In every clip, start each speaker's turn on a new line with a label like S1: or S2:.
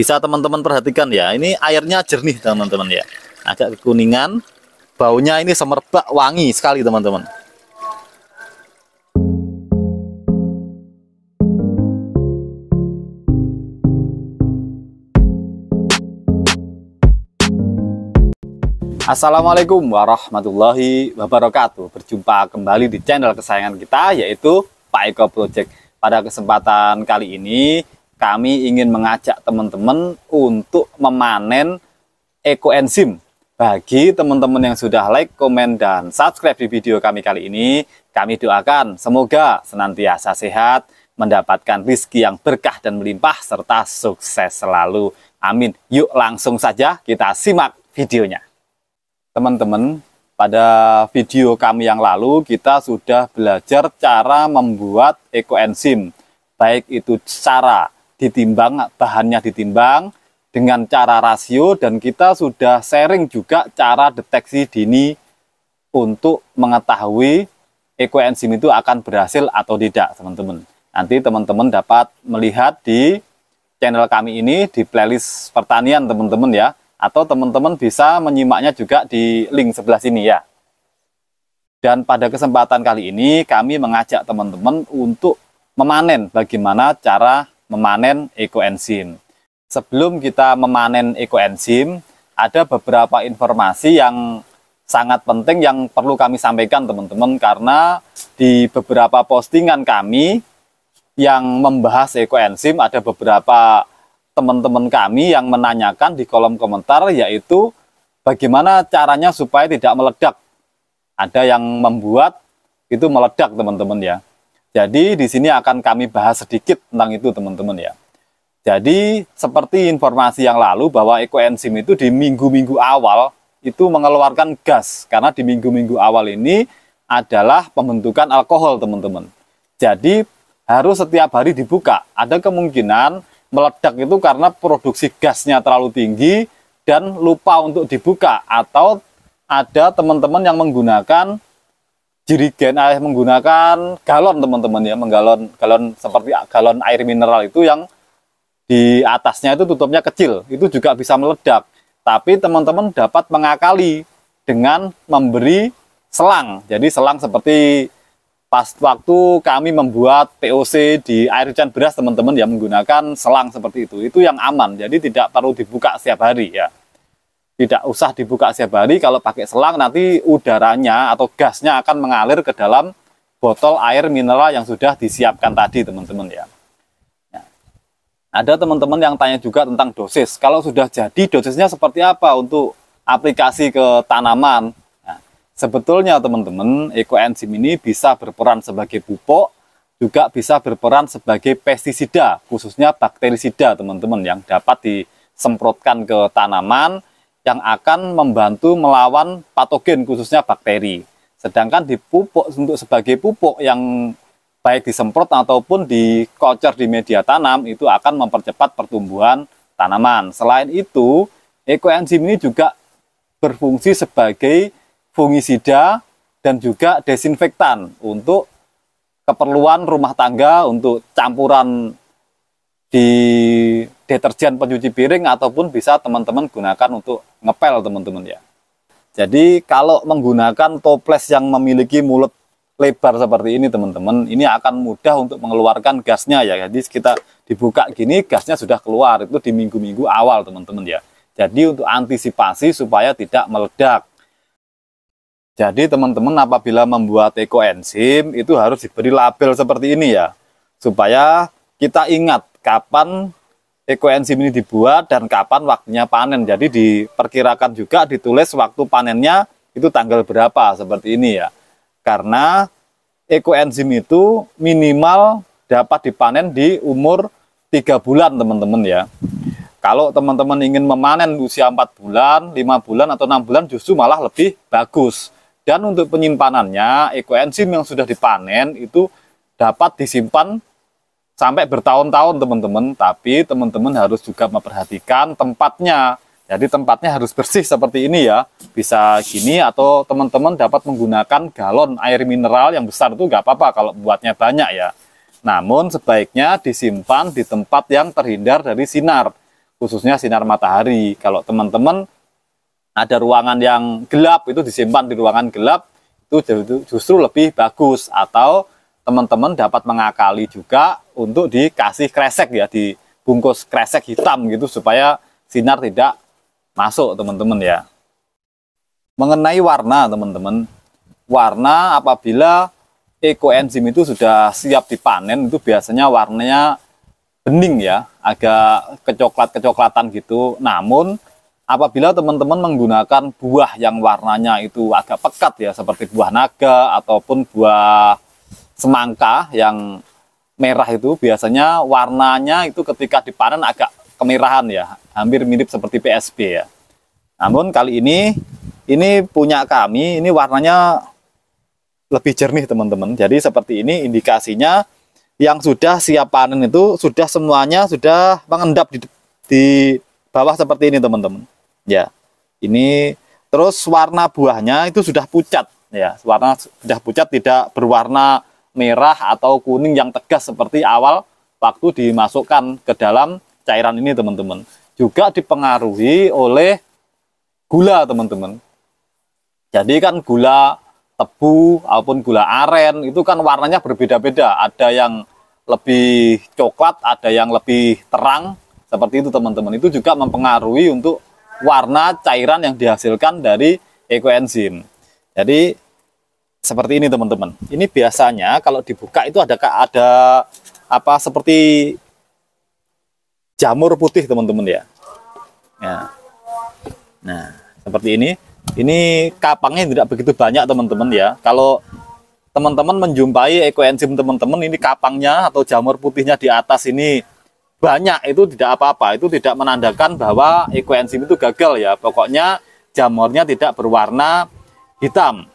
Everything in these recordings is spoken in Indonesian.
S1: bisa teman-teman perhatikan ya ini airnya jernih teman-teman ya agak kekuningan baunya ini semerbak wangi sekali teman-teman Assalamualaikum warahmatullahi wabarakatuh Berjumpa kembali di channel kesayangan kita yaitu Pak Eko Project Pada kesempatan kali ini kami ingin mengajak teman-teman untuk memanen ekoenzim. Bagi teman-teman yang sudah like, komen, dan subscribe di video kami kali ini, kami doakan semoga senantiasa sehat, mendapatkan rezeki yang berkah dan melimpah, serta sukses selalu. Amin. Yuk langsung saja kita simak videonya. Teman-teman, pada video kami yang lalu kita sudah belajar cara membuat ekoenzim, baik itu cara ditimbang, bahannya ditimbang dengan cara rasio dan kita sudah sharing juga cara deteksi dini untuk mengetahui ekoenzim itu akan berhasil atau tidak teman-teman. Nanti teman-teman dapat melihat di channel kami ini di playlist pertanian teman-teman ya atau teman-teman bisa menyimaknya juga di link sebelah sini ya. Dan pada kesempatan kali ini kami mengajak teman-teman untuk memanen bagaimana cara memanen ekoenzim. Sebelum kita memanen ekoenzim, ada beberapa informasi yang sangat penting yang perlu kami sampaikan teman-teman karena di beberapa postingan kami yang membahas ekoenzim ada beberapa teman-teman kami yang menanyakan di kolom komentar yaitu bagaimana caranya supaya tidak meledak. Ada yang membuat itu meledak teman-teman ya. Jadi di sini akan kami bahas sedikit tentang itu teman-teman ya. Jadi seperti informasi yang lalu bahwa ekoenzim itu di minggu-minggu awal itu mengeluarkan gas karena di minggu-minggu awal ini adalah pembentukan alkohol teman-teman. Jadi harus setiap hari dibuka. Ada kemungkinan meledak itu karena produksi gasnya terlalu tinggi dan lupa untuk dibuka atau ada teman-teman yang menggunakan jirigen air menggunakan galon teman-teman ya menggalon galon seperti galon air mineral itu yang di atasnya itu tutupnya kecil itu juga bisa meledak tapi teman-teman dapat mengakali dengan memberi selang jadi selang seperti pas waktu kami membuat POC di air hujan beras teman-teman ya menggunakan selang seperti itu itu yang aman jadi tidak perlu dibuka setiap hari ya tidak usah dibuka setiap hari kalau pakai selang nanti udaranya atau gasnya akan mengalir ke dalam botol air mineral yang sudah disiapkan tadi teman-teman ya. ya ada teman-teman yang tanya juga tentang dosis kalau sudah jadi dosisnya seperti apa untuk aplikasi ke tanaman nah, sebetulnya teman-teman ekoenzim ini bisa berperan sebagai pupuk juga bisa berperan sebagai pestisida khususnya bakterisida teman-teman yang dapat disemprotkan ke tanaman yang akan membantu melawan patogen khususnya bakteri. Sedangkan di pupuk untuk sebagai pupuk yang baik disemprot ataupun dikocer di media tanam itu akan mempercepat pertumbuhan tanaman. Selain itu, ekoenzim ini juga berfungsi sebagai fungisida dan juga desinfektan untuk keperluan rumah tangga untuk campuran di deterjen pencuci piring ataupun bisa teman-teman gunakan untuk ngepel teman-teman ya. Jadi kalau menggunakan toples yang memiliki mulut lebar seperti ini teman-teman, ini akan mudah untuk mengeluarkan gasnya ya. Jadi kita dibuka gini gasnya sudah keluar itu di minggu-minggu awal teman-teman ya. Jadi untuk antisipasi supaya tidak meledak. Jadi teman-teman apabila membuat ekoenzim itu harus diberi label seperti ini ya. Supaya kita ingat kapan ekoenzim ini dibuat dan kapan waktunya panen. Jadi diperkirakan juga ditulis waktu panennya itu tanggal berapa seperti ini ya. Karena ekoenzim itu minimal dapat dipanen di umur 3 bulan teman-teman ya. Kalau teman-teman ingin memanen usia 4 bulan, 5 bulan atau 6 bulan justru malah lebih bagus. Dan untuk penyimpanannya, ekoenzim yang sudah dipanen itu dapat disimpan sampai bertahun-tahun teman-teman, tapi teman-teman harus juga memperhatikan tempatnya. Jadi tempatnya harus bersih seperti ini ya. Bisa gini atau teman-teman dapat menggunakan galon air mineral yang besar itu nggak apa-apa kalau buatnya banyak ya. Namun sebaiknya disimpan di tempat yang terhindar dari sinar, khususnya sinar matahari. Kalau teman-teman ada ruangan yang gelap itu disimpan di ruangan gelap itu justru lebih bagus atau teman-teman dapat mengakali juga untuk dikasih kresek ya dibungkus kresek hitam gitu supaya sinar tidak masuk teman-teman ya mengenai warna teman-teman warna apabila eco enzim itu sudah siap dipanen itu biasanya warnanya bening ya agak kecoklat-kecoklatan gitu namun apabila teman-teman menggunakan buah yang warnanya itu agak pekat ya seperti buah naga ataupun buah semangka yang merah itu biasanya warnanya itu ketika dipanen agak kemerahan ya, hampir mirip seperti PSB ya. Namun kali ini ini punya kami, ini warnanya lebih jernih teman-teman. Jadi seperti ini indikasinya yang sudah siap panen itu sudah semuanya sudah mengendap di, di bawah seperti ini teman-teman. Ya. Ini terus warna buahnya itu sudah pucat ya, warna sudah pucat tidak berwarna merah atau kuning yang tegas seperti awal waktu dimasukkan ke dalam cairan ini teman-teman. Juga dipengaruhi oleh gula teman-teman. Jadi kan gula tebu ataupun gula aren itu kan warnanya berbeda-beda. Ada yang lebih coklat, ada yang lebih terang. Seperti itu teman-teman. Itu juga mempengaruhi untuk warna cairan yang dihasilkan dari ekoenzim. Jadi seperti ini teman-teman. Ini biasanya kalau dibuka itu ada ada apa seperti jamur putih teman-teman ya. ya. Nah, seperti ini. Ini kapangnya tidak begitu banyak teman-teman ya. Kalau teman-teman menjumpai ekoenzim teman-teman ini kapangnya atau jamur putihnya di atas ini banyak itu tidak apa-apa. Itu tidak menandakan bahwa ekoenzim itu gagal ya. Pokoknya jamurnya tidak berwarna hitam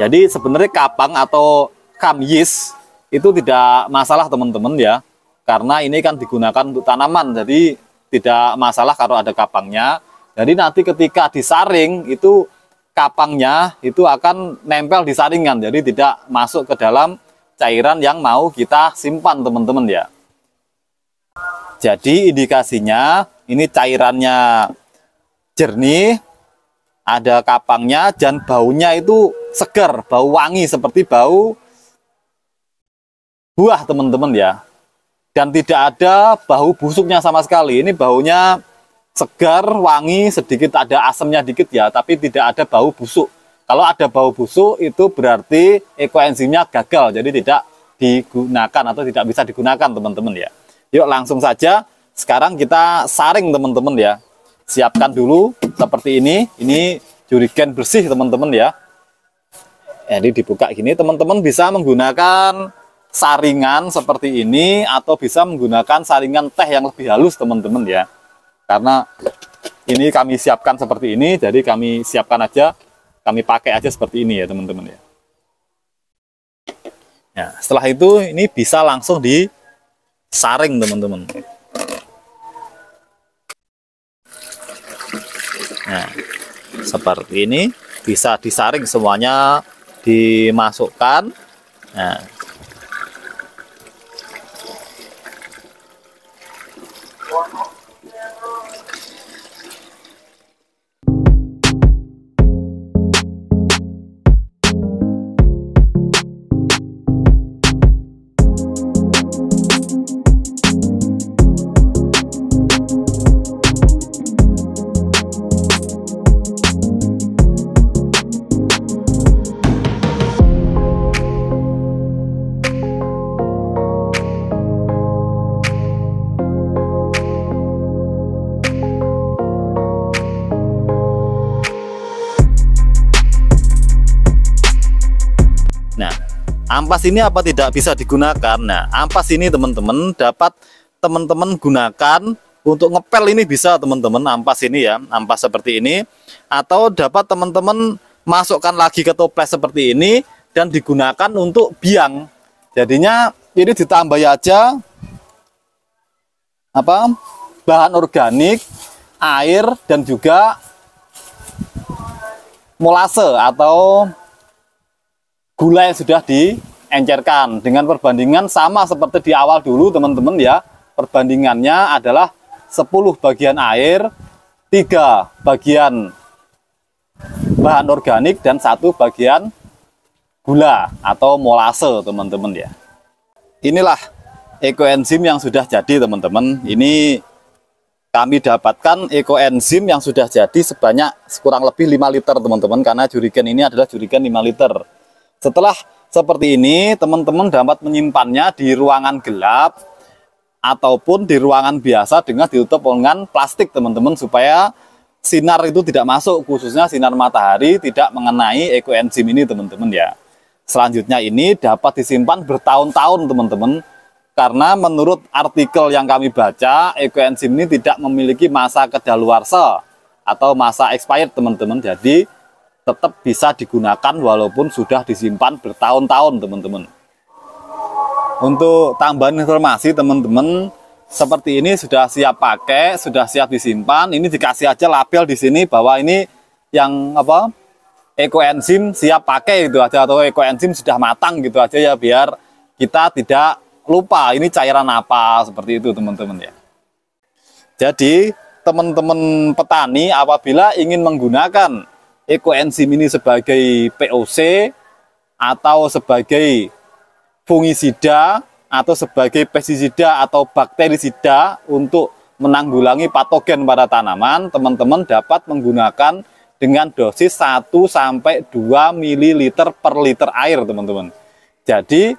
S1: jadi sebenarnya kapang atau kamis itu tidak masalah teman-teman ya. Karena ini kan digunakan untuk tanaman, jadi tidak masalah kalau ada kapangnya. Jadi nanti ketika disaring itu kapangnya itu akan nempel di saringan, jadi tidak masuk ke dalam cairan yang mau kita simpan teman-teman ya. Jadi indikasinya ini cairannya jernih, ada kapangnya dan baunya itu segar, bau wangi seperti bau buah teman-teman ya. Dan tidak ada bau busuknya sama sekali. Ini baunya segar, wangi, sedikit ada asemnya dikit ya, tapi tidak ada bau busuk. Kalau ada bau busuk itu berarti ekoenzimnya gagal, jadi tidak digunakan atau tidak bisa digunakan teman-teman ya. Yuk langsung saja sekarang kita saring teman-teman ya. Siapkan dulu Nah, seperti ini. Ini jurigen bersih teman-teman ya. Jadi dibuka gini, teman-teman bisa menggunakan saringan seperti ini atau bisa menggunakan saringan teh yang lebih halus teman-teman ya. Karena ini kami siapkan seperti ini, jadi kami siapkan aja, kami pakai aja seperti ini ya teman-teman ya. Nah, setelah itu ini bisa langsung disaring teman-teman. nah, seperti ini bisa disaring semuanya dimasukkan nah Nah, ampas ini apa tidak bisa digunakan? Nah, ampas ini teman-teman dapat teman-teman gunakan untuk ngepel ini bisa teman-teman ampas ini ya, ampas seperti ini atau dapat teman-teman masukkan lagi ke toples seperti ini dan digunakan untuk biang. Jadinya ini ditambah aja apa? bahan organik, air dan juga molase atau gula yang sudah diencerkan dengan perbandingan sama seperti di awal dulu teman-teman ya perbandingannya adalah 10 bagian air 3 bagian bahan organik dan satu bagian gula atau molase teman-teman ya inilah ekoenzim yang sudah jadi teman-teman ini kami dapatkan ekoenzim yang sudah jadi sebanyak kurang lebih 5 liter teman-teman karena jurigen ini adalah jurigen 5 liter setelah seperti ini, teman-teman dapat menyimpannya di ruangan gelap ataupun di ruangan biasa dengan ditutup dengan plastik teman-teman supaya sinar itu tidak masuk khususnya sinar matahari tidak mengenai ekoenzim ini teman-teman ya selanjutnya ini dapat disimpan bertahun-tahun teman-teman karena menurut artikel yang kami baca ekoenzim ini tidak memiliki masa kedaluarsa atau masa expired teman-teman jadi tetap bisa digunakan walaupun sudah disimpan bertahun-tahun teman-teman untuk tambahan informasi teman-teman seperti ini sudah siap pakai sudah siap disimpan ini dikasih aja label di sini bahwa ini yang apa Eco enzim siap pakai gitu aja atau eco enzim sudah matang gitu aja ya biar kita tidak lupa ini cairan apa seperti itu teman-teman ya jadi teman-teman petani apabila ingin menggunakan ekoenzim ini sebagai POC atau sebagai fungisida atau sebagai pestisida atau bakterisida untuk menanggulangi patogen pada tanaman, teman-teman dapat menggunakan dengan dosis 1 sampai 2 ml per liter air, teman-teman. Jadi,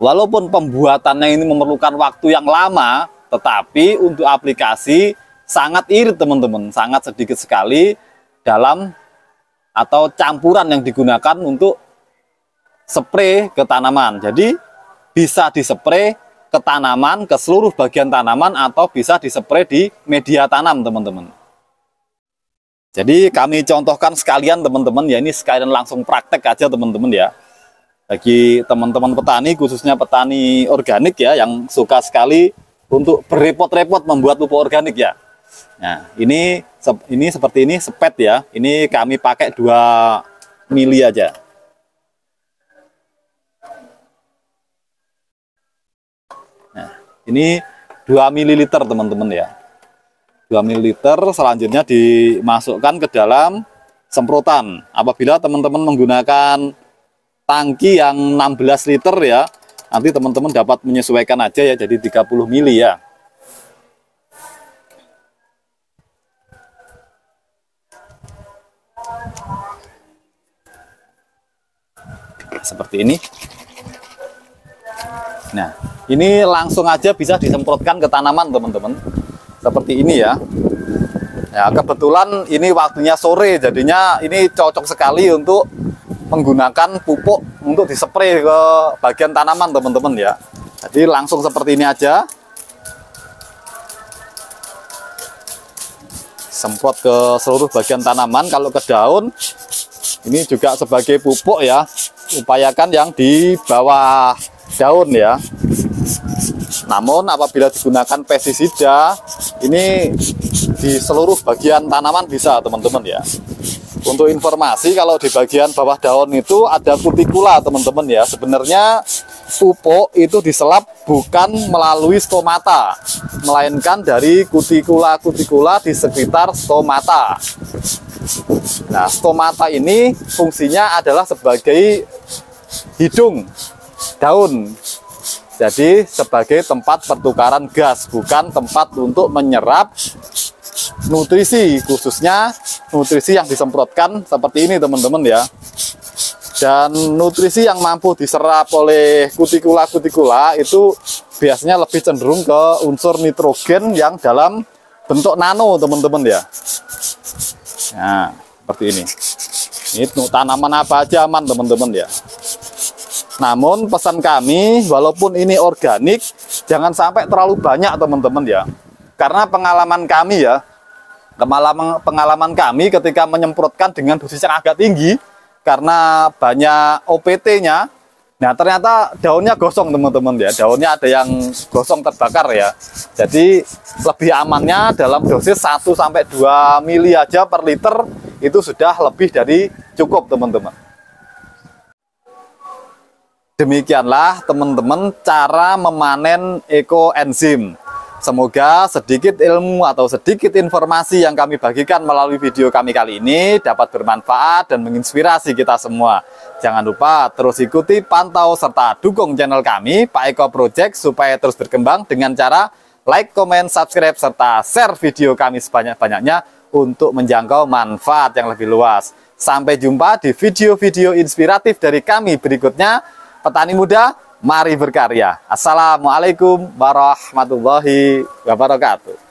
S1: walaupun pembuatannya ini memerlukan waktu yang lama, tetapi untuk aplikasi sangat irit, teman-teman, sangat sedikit sekali dalam atau campuran yang digunakan untuk spray ke tanaman. Jadi bisa dispray ke tanaman, ke seluruh bagian tanaman atau bisa dispray di media tanam, teman-teman. Jadi kami contohkan sekalian teman-teman ya ini sekalian langsung praktek aja teman-teman ya. Bagi teman-teman petani khususnya petani organik ya yang suka sekali untuk berrepot-repot membuat pupuk organik ya. Nah, ini ini seperti ini sepet ya. Ini kami pakai 2 mili aja. Nah, ini 2 ml teman-teman ya. 2 ml selanjutnya dimasukkan ke dalam semprotan. Apabila teman-teman menggunakan tangki yang 16 liter ya, nanti teman-teman dapat menyesuaikan aja ya jadi 30 mili ya. seperti ini. Nah, ini langsung aja bisa disemprotkan ke tanaman, teman-teman. Seperti ini ya. Ya, kebetulan ini waktunya sore, jadinya ini cocok sekali untuk menggunakan pupuk untuk dispray ke bagian tanaman, teman-teman ya. Jadi langsung seperti ini aja. Semprot ke seluruh bagian tanaman, kalau ke daun ini juga sebagai pupuk ya upayakan yang di bawah daun ya namun apabila digunakan pesticida ini di seluruh bagian tanaman bisa teman-teman ya untuk informasi kalau di bagian bawah daun itu ada kutikula teman-teman ya. Sebenarnya pupuk itu diselap bukan melalui stomata, melainkan dari kutikula-kutikula di sekitar stomata. Nah, stomata ini fungsinya adalah sebagai hidung daun. Jadi sebagai tempat pertukaran gas, bukan tempat untuk menyerap nutrisi khususnya nutrisi yang disemprotkan seperti ini teman-teman ya dan nutrisi yang mampu diserap oleh kutikula-kutikula itu biasanya lebih cenderung ke unsur nitrogen yang dalam bentuk nano teman-teman ya nah seperti ini itu tanaman apa aja aman teman-teman ya namun pesan kami walaupun ini organik jangan sampai terlalu banyak teman-teman ya karena pengalaman kami ya, pengalaman, pengalaman kami ketika menyemprotkan dengan dosis yang agak tinggi, karena banyak OPT-nya, nah ternyata daunnya gosong teman-teman ya, daunnya ada yang gosong terbakar ya. Jadi lebih amannya dalam dosis 1-2 mili aja per liter, itu sudah lebih dari cukup teman-teman demikianlah teman-teman cara memanen ekoenzim. Semoga sedikit ilmu atau sedikit informasi yang kami bagikan melalui video kami kali ini dapat bermanfaat dan menginspirasi kita semua. Jangan lupa terus ikuti, pantau, serta dukung channel kami, Pak Eko Project, supaya terus berkembang dengan cara like, comment, subscribe, serta share video kami sebanyak-banyaknya untuk menjangkau manfaat yang lebih luas. Sampai jumpa di video-video inspiratif dari kami berikutnya. Petani muda, mari berkarya. Assalamualaikum warahmatullahi wabarakatuh.